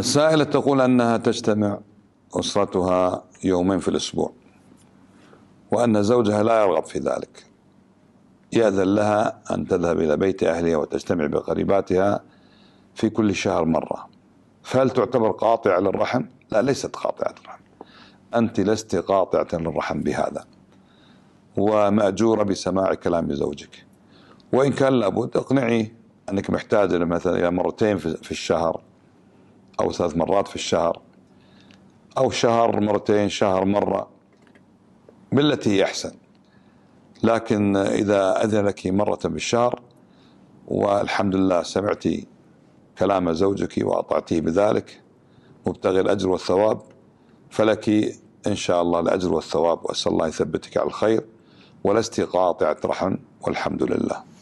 سائلة تقول أنها تجتمع أسرتها يومين في الأسبوع وأن زوجها لا يرغب في ذلك يأذن لها أن تذهب إلى بيت أهلها وتجتمع بقريباتها في كل شهر مرة فهل تعتبر قاطعة للرحم؟ لا ليست قاطعة للرحم أنت لست قاطعة للرحم بهذا ومأجورة بسماع كلام زوجك وإن كان لابد اقنعي أنك محتاجة مثلا إلى مرتين في الشهر أو ثلاث مرات في الشهر أو شهر مرتين شهر مرة بالتي هي أحسن لكن إذا أذن لك مرة بالشهر والحمد لله سمعت كلام زوجك وأطعتيه بذلك مبتغي الأجر والثواب فلك إن شاء الله الأجر والثواب وأسأل الله يثبتك على الخير ولست قاطعة رحم والحمد لله